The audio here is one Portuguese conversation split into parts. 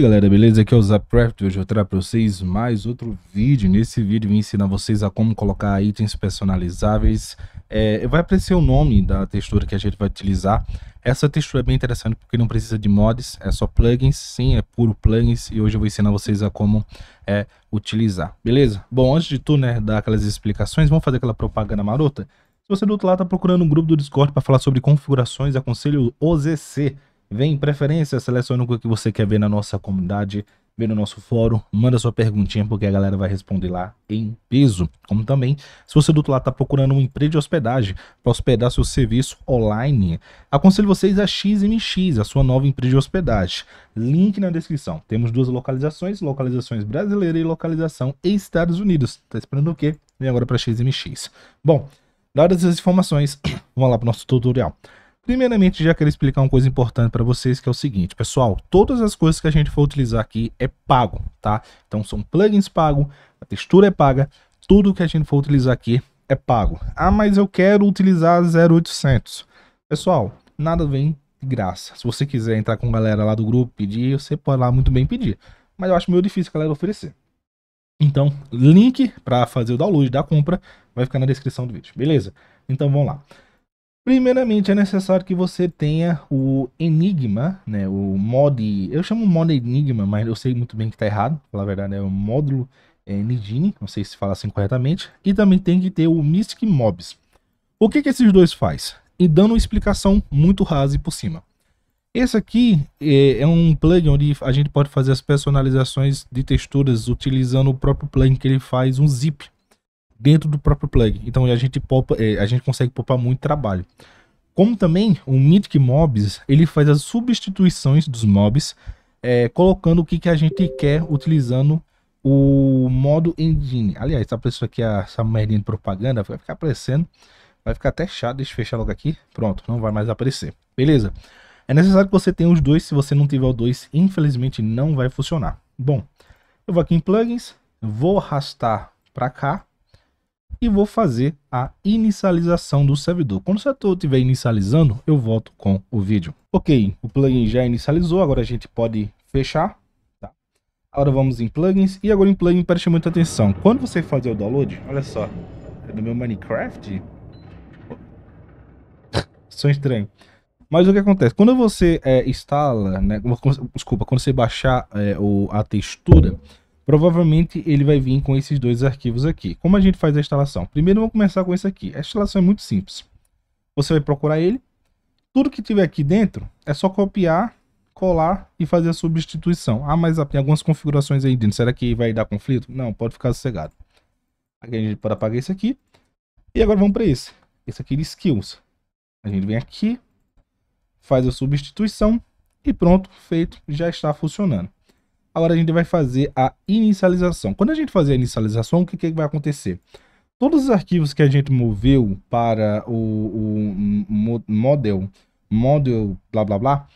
E galera, beleza? Aqui é o Zapcraft, hoje eu trago para vocês mais outro vídeo. Nesse vídeo eu ensinar vocês a como colocar itens personalizáveis. É, vai aparecer o nome da textura que a gente vai utilizar. Essa textura é bem interessante porque não precisa de mods, é só plugins, sim, é puro plugins. E hoje eu vou ensinar vocês a como é, utilizar, beleza? Bom, antes de tudo, né, dar aquelas explicações, vamos fazer aquela propaganda marota. Se você do outro lado está procurando um grupo do Discord para falar sobre configurações, aconselho o ZC. Vem em preferência, seleciona o que você quer ver na nossa comunidade, vê no nosso fórum, manda sua perguntinha porque a galera vai responder lá em peso. Como também, se você do outro lado está procurando um emprego de hospedagem para hospedar seu serviço online, aconselho vocês a XMX, a sua nova empresa de hospedagem. Link na descrição. Temos duas localizações, localizações brasileira e localização Estados Unidos. Tá esperando o quê? Vem agora para XMX. Bom, dadas as informações, vamos lá para o nosso tutorial. Primeiramente, já quero explicar uma coisa importante para vocês, que é o seguinte, pessoal, todas as coisas que a gente for utilizar aqui é pago, tá? Então são plugins pagos, a textura é paga, tudo que a gente for utilizar aqui é pago. Ah, mas eu quero utilizar 0800. Pessoal, nada vem de graça. Se você quiser entrar com a galera lá do grupo pedir, você pode lá muito bem pedir. Mas eu acho meio difícil a galera oferecer. Então, link para fazer o download da compra vai ficar na descrição do vídeo, beleza? Então vamos lá. Primeiramente é necessário que você tenha o Enigma, né, o mod, eu chamo mod Enigma, mas eu sei muito bem que tá errado, a verdade é o módulo é, Nidini, não sei se fala assim corretamente, e também tem que ter o Mystic Mobs. O que que esses dois faz? E dando uma explicação muito rasa e por cima. Esse aqui é, é um plugin onde a gente pode fazer as personalizações de texturas utilizando o próprio plugin que ele faz, um zip, dentro do próprio plug. Então a gente, poupa, é, a gente consegue poupar muito trabalho. Como também o Mythic Mobs, ele faz as substituições dos mobs, é, colocando o que, que a gente quer utilizando o modo engine. Aliás, tá aparecendo aqui a, essa merdinha de propaganda, vai ficar aparecendo, vai ficar até chato, deixa eu fechar logo aqui, pronto, não vai mais aparecer, beleza? É necessário que você tenha os dois, se você não tiver os dois, infelizmente não vai funcionar. Bom, eu vou aqui em plugins, vou arrastar para cá, e vou fazer a inicialização do servidor. Quando o setor estiver inicializando, eu volto com o vídeo. Ok, o plugin já inicializou, agora a gente pode fechar. Tá? Agora vamos em plugins e agora em plugin preste muita atenção. Quando você fazer o download, olha só, é do meu Minecraft? São estranho. Mas o que acontece? Quando você é, instala, né, desculpa, quando você baixar é, o, a textura, Provavelmente ele vai vir com esses dois arquivos aqui. Como a gente faz a instalação? Primeiro vamos começar com esse aqui. A instalação é muito simples. Você vai procurar ele. Tudo que tiver aqui dentro é só copiar, colar e fazer a substituição. Ah, mas tem algumas configurações aí dentro. Será que vai dar conflito? Não, pode ficar sossegado. Aqui a gente pode apagar esse aqui. E agora vamos para esse. Esse aqui de skills. A gente vem aqui, faz a substituição e pronto, feito, já está funcionando. Agora a gente vai fazer a inicialização. Quando a gente fazer a inicialização, o que, que vai acontecer? Todos os arquivos que a gente moveu para o, o model, model, blá blá blá,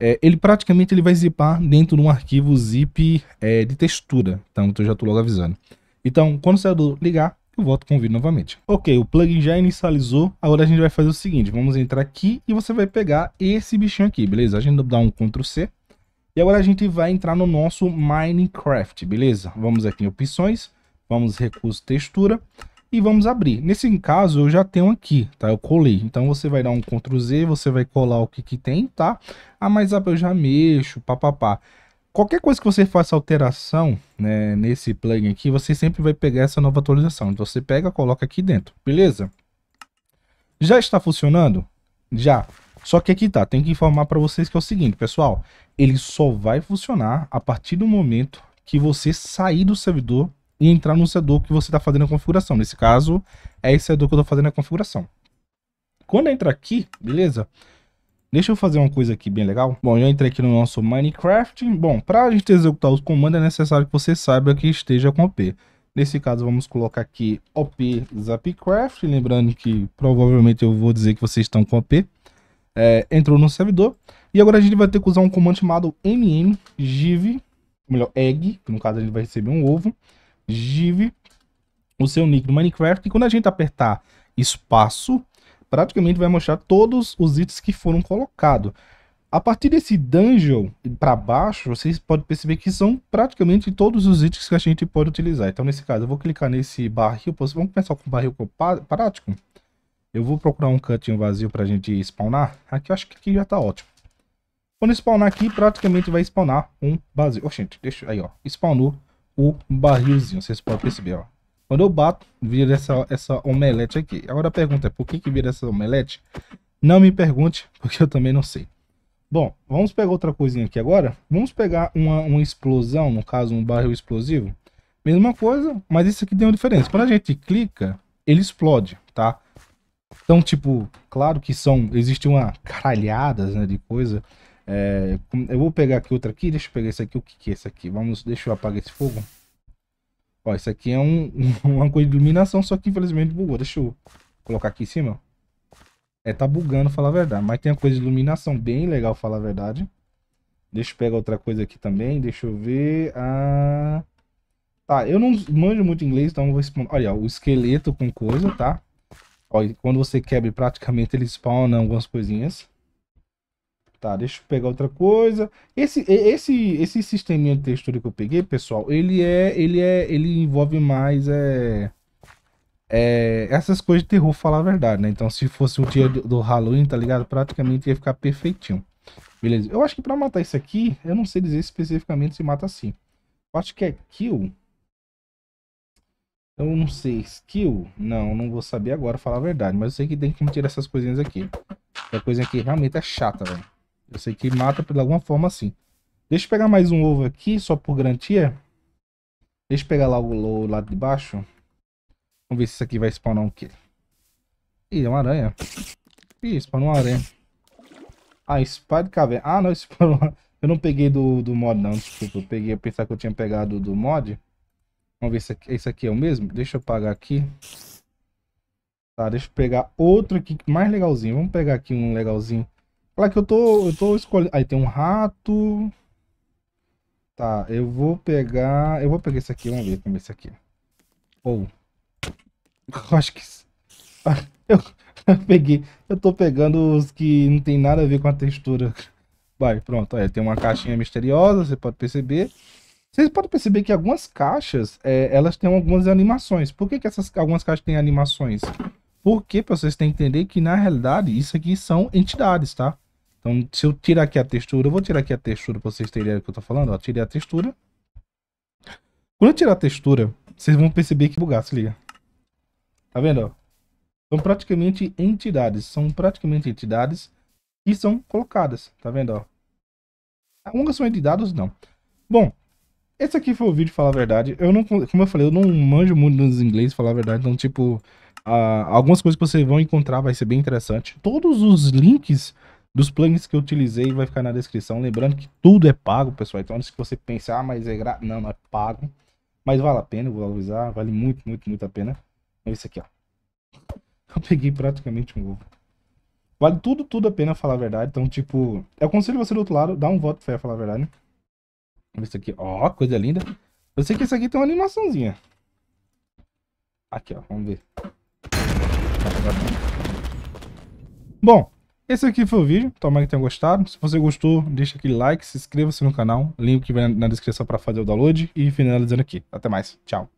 é, ele praticamente ele vai zipar dentro de um arquivo zip é, de textura. Então eu já estou logo avisando. Então, quando o servidor ligar, eu volto com o vídeo novamente. Ok, o plugin já inicializou. Agora a gente vai fazer o seguinte, vamos entrar aqui e você vai pegar esse bichinho aqui, beleza? A gente dá um Ctrl C e agora a gente vai entrar no nosso Minecraft, beleza? Vamos aqui em opções, vamos recurso textura e vamos abrir. Nesse caso eu já tenho aqui, tá? Eu colei. Então você vai dar um Ctrl Z, você vai colar o que que tem, tá? Ah, mas ah, eu já mexo, papapá. Qualquer coisa que você faça alteração né, nesse plugin aqui, você sempre vai pegar essa nova atualização. Então você pega, coloca aqui dentro, beleza? Já está funcionando? Já. Só que aqui tá, tem que informar para vocês que é o seguinte, pessoal, ele só vai funcionar a partir do momento que você sair do servidor e entrar no servidor que você está fazendo a configuração. Nesse caso, é esse servidor que eu estou fazendo a configuração. Quando entra aqui, beleza? Deixa eu fazer uma coisa aqui bem legal. Bom, eu entrei aqui no nosso Minecraft. Bom, para a gente executar os comandos é necessário que você saiba que esteja com OP. Nesse caso, vamos colocar aqui OP Zapcraft. Lembrando que provavelmente eu vou dizer que vocês estão com OP é, entrou no servidor. E agora a gente vai ter que usar um comando chamado mm give, melhor, egg, que no caso a gente vai receber um ovo, give, o seu nick do Minecraft. E quando a gente apertar espaço, praticamente vai mostrar todos os itens que foram colocados. A partir desse dungeon para baixo, vocês podem perceber que são praticamente todos os itens que a gente pode utilizar. Então, nesse caso, eu vou clicar nesse barril. Vamos começar com o barril prático. Eu vou procurar um cantinho vazio pra gente spawnar. Aqui eu acho que aqui já tá ótimo. Quando spawnar aqui, praticamente vai spawnar um vazio. Oh, gente, deixa aí, ó. Spawnou o barrilzinho, vocês podem perceber, ó. Quando eu bato, vira essa, essa omelete aqui. Agora a pergunta é, por que que vira essa omelete? Não me pergunte, porque eu também não sei. Bom, vamos pegar outra coisinha aqui agora. Vamos pegar uma, uma explosão, no caso um barril explosivo. Mesma coisa, mas isso aqui tem uma diferença. Quando a gente clica, ele explode, tá? Então, tipo, claro que são. Existe uma caralhada né, de coisa. É, eu vou pegar aqui outra aqui. Deixa eu pegar esse aqui. O que, que é esse aqui? Vamos. Deixa eu apagar esse fogo. Ó, isso aqui é um, uma coisa de iluminação, só que infelizmente bugou. Deixa eu colocar aqui em cima. É, tá bugando, falar a verdade. Mas tem uma coisa de iluminação bem legal, falar a verdade. Deixa eu pegar outra coisa aqui também. Deixa eu ver. Ah... Tá, eu não manjo muito inglês, então vou responder. Olha, ó, o esqueleto com coisa, tá? quando você quebra praticamente ele spawna algumas coisinhas. Tá, deixa eu pegar outra coisa. Esse, esse, esse sisteminha de textura que eu peguei, pessoal, ele é, ele é, ele envolve mais é, é essas coisas de terror, falar a verdade, né? Então, se fosse o dia do, do Halloween, tá ligado? Praticamente ia ficar perfeitinho. Beleza. Eu acho que pra matar isso aqui, eu não sei dizer especificamente se mata assim. Eu acho que é kill. Eu não sei, skill? Não, não vou saber agora falar a verdade, mas eu sei que tem que tirar essas coisinhas aqui. Essa coisinha aqui realmente é chata, velho. Eu sei que mata de alguma forma assim. Deixa eu pegar mais um ovo aqui, só por garantia. Deixa eu pegar lá o, o lado de baixo. Vamos ver se isso aqui vai spawnar um quê. Ih, é uma aranha. Ih, spawnou uma aranha. Ah, spawn de caverna. Ah, não, spawnou Eu não peguei do, do mod, não, desculpa. Eu peguei, eu pensava que eu tinha pegado do mod. Vamos ver se esse aqui é o mesmo. Deixa eu pagar aqui. Tá, deixa eu pegar outro aqui mais legalzinho. Vamos pegar aqui um legalzinho. Olha que eu tô, eu tô escolhendo. Aí tem um rato. Tá, eu vou pegar. Eu vou pegar esse aqui. Vamos ver como é esse aqui. Ou. Oh. Eu acho que. Eu, eu peguei. Eu tô pegando os que não tem nada a ver com a textura. Vai, pronto. Olha, tem uma caixinha misteriosa, você pode perceber. Vocês podem perceber que algumas caixas, é, elas têm algumas animações. Por que, que essas algumas caixas têm animações? Porque vocês têm que entender que, na realidade, isso aqui são entidades, tá? Então, se eu tirar aqui a textura, eu vou tirar aqui a textura para vocês terem o que eu tô falando. Ó, tirei a textura. Quando eu tirar a textura, vocês vão perceber que bugar, se liga. Tá vendo, ó? São praticamente entidades. São praticamente entidades que são colocadas. Tá vendo, ó? Algumas são entidades, não. Bom, esse aqui foi o vídeo, falar a verdade. Eu não, como eu falei, eu não manjo muito nos inglês, falar a verdade. Então, tipo, uh, algumas coisas que vocês vão encontrar vai ser bem interessante. Todos os links dos plugins que eu utilizei vai ficar na descrição. Lembrando que tudo é pago, pessoal. Então, antes que você pense, ah, mas é grátis. Não, não é pago. Mas vale a pena, eu vou avisar. Vale muito, muito, muito a pena. É isso aqui, ó. Eu peguei praticamente um ovo. Vale tudo, tudo a pena falar a verdade. Então, tipo, eu aconselho você do outro lado, dá um voto fé, falar a verdade, né? Isso aqui, ó, coisa linda. Eu sei que isso aqui tem uma animaçãozinha. Aqui, ó, vamos ver. Bom, esse aqui foi o vídeo. Tomara que tenham gostado. Se você gostou, deixa aquele like, se inscreva-se no canal. Link na descrição para fazer o download. E finalizando aqui. Até mais. Tchau.